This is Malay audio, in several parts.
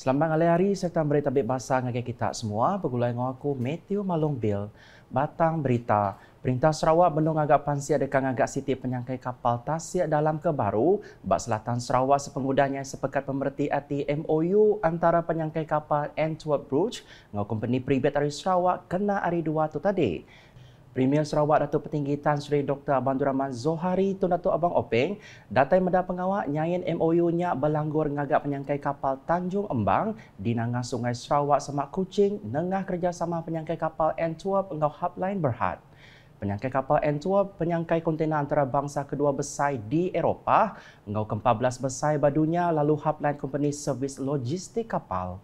Selamat malam hari serta berita baik bahasa dengan kita semua. Pergulai dengan aku, Matthew Malong Bill, Batang Berita. Perintah Sarawak belum agak pansi ada agak siti penyangkai kapal tasik dalam kebaru. baru. Bak selatan Sarawak sepengudahnya sepekat pemerhati ati MOU antara penyangkai kapal Antwerp Bridge dengan company peribet dari Sarawak kena hari dua tu tadi. Premier Sarawak Datuk Petinggi Tan Sri Dr. Abang Rahman Zohari Tun Datuk Abang Openg datai meda pengawak nyain MOU nya belanggur ngagak penyangkai kapal Tanjung Embang di nangah Sungai Sarawak Semak Kucing nengah kerjasama penyangkai kapal Antwerp engkau hub lain berhad. Penyangkai kapal Antwerp penyangkai kontena antara bangsa kedua besar di Eropah engkau ke-14 besar badunya lalu hub lain company service logistik kapal.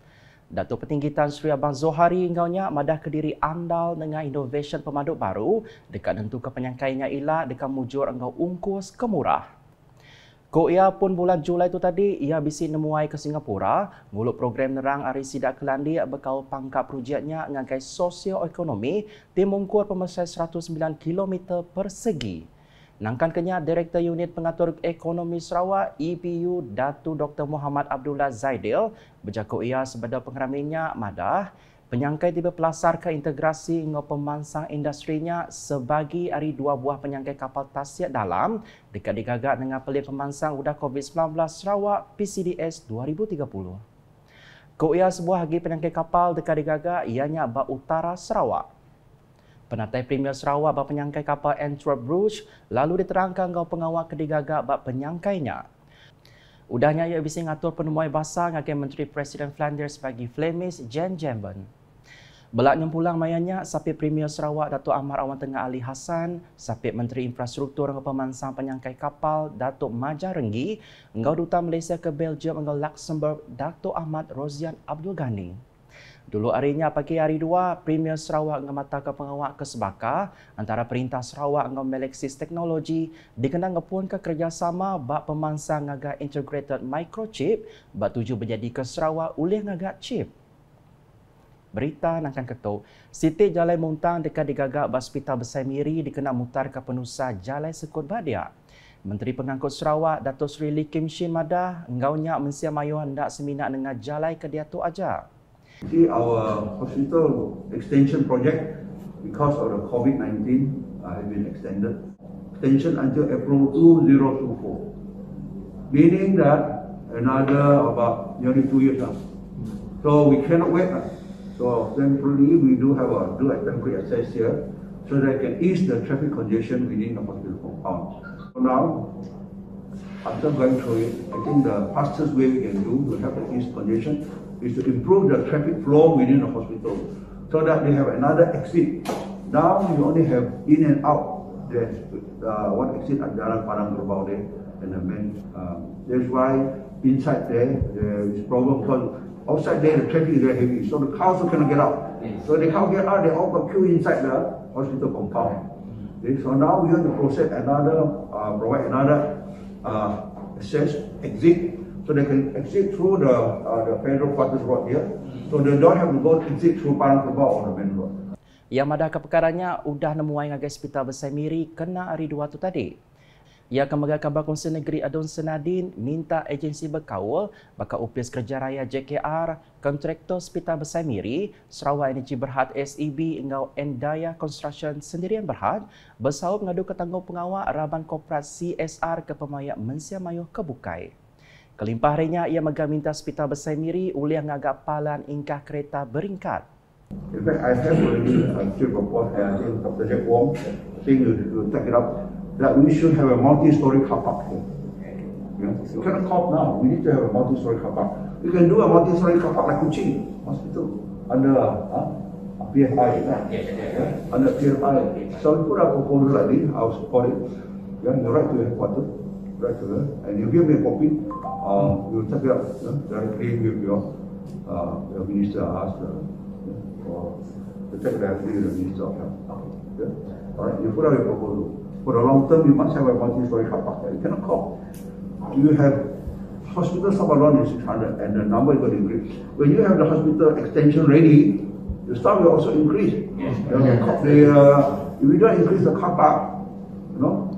Datuk Petinggi Tan Sri Abang Zohari ingaunya madah kediri andal dengan inovasi pemadu baru dekat tentu kepenyangkainya ialah dekat mujur engkau ungkus kemurah. Ko ia pun bulan Julai itu tadi, ia bisi nemuai ke Singapura, mulut program nerang Ari Sidak Kelandi bekal pangkat projeknya dengan kais sosioekonomi timungkur pemersai 109 km persegi. Nangkan Kenyar Direktur Unit Pengatur Ekonomi Sarawak EPU Datu Dr. Muhammad Abdullah Zaidil berjakut ia sebagai pengeraminya madah penyangkai tiba pelasar ke integrasi dengan pemansang industrinya sebagai hari dua buah penyangkai kapal tasiat dalam dekat digagak dengan pelik pemansang udah COVID-19 Sarawak PCDS 2030. Kau ia sebuah lagi penyangkai kapal dekat digagak ianya Ba Utara Sarawak. Penatai Premier Sarawak bak penyangkai kapal Antwerp Rouge lalu diterangkan gau pengawal kedigagak bak penyangkainya. Udahnya ia bising ngatur penemuai bahasa ngagai Menteri Presiden Flanders bagi Flemish Jen Jemben. Belak nyempulang mayanya, sapi Premier Sarawak Datuk Ahmad Awang Tengah Ali Hassan, sapi Menteri Infrastruktur dan Pemansang Penyangkai Kapal Datuk Majah Renggi, Engkau Duta Malaysia ke Belgium dan Luxembourg Datuk Ahmad Rozian Abdul Ghani. Dulu harinya pagi hari dua, Premier Sarawak dengan mata ke pengawak ke Sebaka antara perintah Sarawak dengan Meleksis Teknologi dikenal ngepun ke kerjasama bak pemansang ngaga integrated microchip bak tuju menjadi ke Sarawak ulih ngaga chip. Berita nangkan ketu, Siti Jalai Muntang dekat digagak Hospital Besai Miri dikenal mutar ke penusa Jalai Sekut Badia. Menteri Pengangkut Sarawak, Dato' Sri Lee Kim Shin Madah, ngaunya mensia mayuh hendak seminak dengan Jalai ke dia tu ajar. See, our hospital extension project, because of the COVID-19, uh, has been extended. Extension until April 2024. Meaning that another about nearly two years now. So we cannot wait. Uh. So thankfully, we do have a do a temporary access here so that can ease the traffic congestion within the hospital compound. So now, after going through it, I think the fastest way we can do to help ease congestion is to improve the traffic flow within the hospital so that they have another exit. Now you only have in and out. There's uh, one exit at Jalan Padang Kerbau there and the main. Um, that's why inside there there is problem because outside there the traffic is very heavy, so the cars cannot get out. So they can't get out. They all got queue inside the hospital compound. Okay, so now we have to process another, uh, provide another uh, access exit So they can exit through the uh, the Pedro Fortes Road here. So they don't have to go exit through Parang Prabau on the main road. Yang madah keperkaranya, udah nemu yang agak hospital besar miri kena hari dua tu tadi. Ia akan mengatakan kabar Negeri Adun Senadin minta agensi berkawal bakal upis kerja raya JKR, kontraktor Hospital Besar Miri, Sarawak Energy Berhad SEB hingga Endaya Construction Sendirian Berhad bersahup mengadu ketanggung pengawal Raban Koperasi CSR ke Pemayak Mensia Mayuh Kebukai. Bukai. Kelimpah harinya ia megang minta hospital besar miri uliah ngagak palan ingkah kereta beringkat. In fact, I have already achieved a point and I think Dr. Jack Wong saying to, to take it up that we should have a multi-story car park here. Yeah? We cannot cop now. We need to have a multi-story car park. We can do a multi-story car park like Kuching Hospital under uh, PFI. Yeah? Yeah, yeah. Under PFI. So we put up a proposal like this, I'll support it. Yeah, the right to headquarters write to her and you give me a copy, uh, will check it out uh, directly with your, uh, your minister. Ask her uh, for to check directly with the minister of health. Okay. Yeah. Alright, you put out your proposal. For the long term, you must have a multi story car park. You cannot call. You have hospital sub alone is 600 and the number is going to increase. When you have the hospital extension ready, the staff will also increase. Yes. Okay. The, uh, if we don't increase the car park, Uh,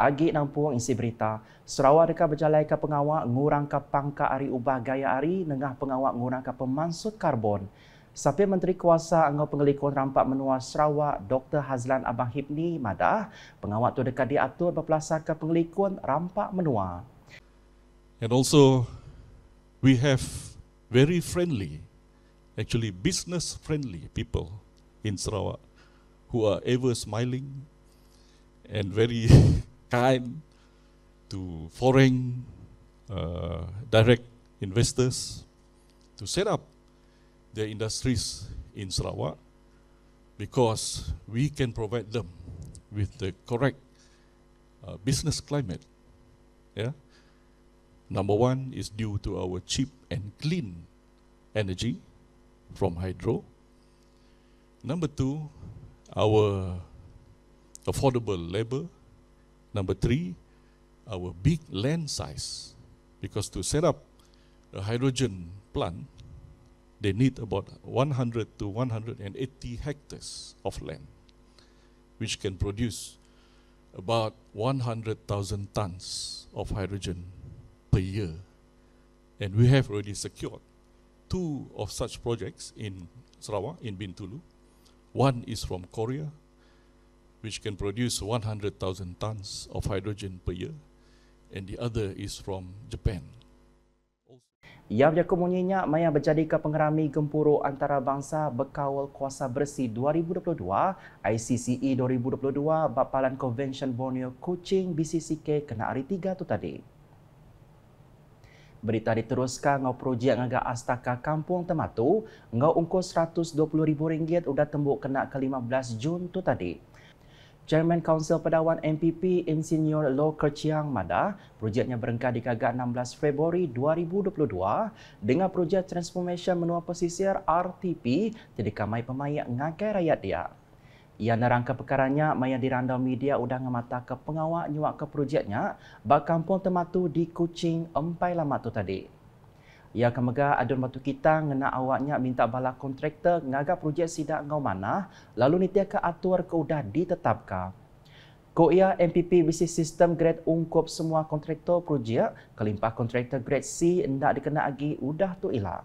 Agi nampu wang isi berita. Sarawak dekat berjalan ke pengawak ngurang ke pangka ari ubah gaya ari nengah pengawak ngurang ke pemansut karbon. Sapi Menteri Kuasa Anggau Pengelikuan Rampak Menua Sarawak Dr. Hazlan Abang Hibni Madah pengawak tu dekat diatur berpelasa ke pengelikuan Rampak Menua. And also we have very friendly actually business friendly people in Sarawak who are ever smiling and very kind to foreign uh, direct investors to set up their industries in Sarawak because we can provide them with the correct uh, business climate. Yeah? Number one is due to our cheap and clean energy from hydro. Number two, our affordable labor. Number three, our big land size. Because to set up a hydrogen plant, they need about 100 to 180 hectares of land, which can produce about 100,000 tons of hydrogen per year. And we have already secured two of such projects in Sarawak, in Bintulu, One is from Korea, which can produce 100,000 tons of hydrogen per year, and the other is from Japan. Ia berjaku munyinya maya berjadi ke pengerami gempuro antarabangsa bekawal kuasa bersih 2022 ICCE 2022 Bapalan Convention Borneo Kuching BCCK kena hari 3 tu tadi. Berita diteruskan ngau projek ngaga Astaka Kampung Tematu ngau ungkos ribu ringgit udah tembok kena ke 15 Jun tu tadi. Chairman Council Pedawan MPP Insinyur Lo Kerciang Mada, projeknya berengkah di kagak 16 Februari 2022 dengan projek Transformation Menua Pesisir RTP jadi kamai pemayak ngagai rakyat dia. Ia nerangka perkaranya maya dirandau media udah ngemata ke pengawak nyuak ke projeknya bak kampung tematu di Kuching empai lama tu tadi. Ia kemega adun batu kita ngena awaknya minta bala kontraktor ngaga projek sida ngau mana lalu nitia ke atur ke udah ditetapka. Ko ia MPP BC System Grade ungkup semua kontraktor projek kelimpah kontraktor Grade C ndak dikena lagi udah tu ilah.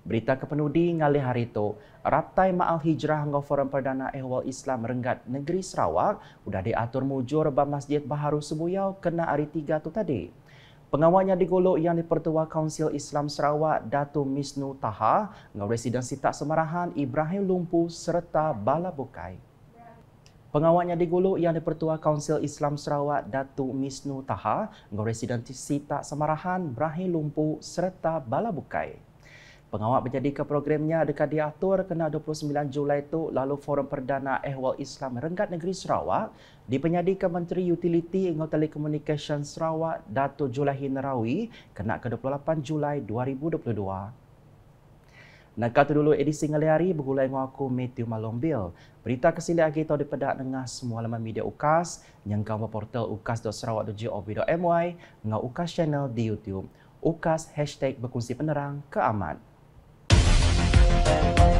Berita kepenudi ngalih hari itu, Raptai Maal Hijrah ngau Forum Perdana Ehwal Islam Renggat Negeri Sarawak sudah diatur mujur ba Masjid Baharu Sebuyau kena hari tiga tu tadi. Pengawalnya digolok yang dipertua Kaunsil Islam Sarawak Datu Misnu Taha ngau Residen Sitak Semarahan Ibrahim Lumpu serta Bala Bukai. Pengawalnya digolok yang dipertua Kaunsil Islam Sarawak Datu Misnu Taha ngau Residen Sitak Semarahan Ibrahim Lumpu serta Bala Bukai. Pengawal menjadikan programnya dekat diatur kena 29 Julai itu lalu Forum Perdana Ehwal Islam Renggat Negeri Sarawak dipenyadikan Menteri Utiliti dan Telecommunication Sarawak Dato' Julahi Nerawi kena ke 28 Julai 2022. Nah, kata dulu edisi ngeliari bergulai dengan aku Matthew Malombil. Berita kesilai lagi tahu daripada dengan semua laman media UKAS yang kamu portal ukas.sarawak.gov.my dengan UKAS channel di YouTube. Ukas hashtag berkongsi penerang keamanan. Bye.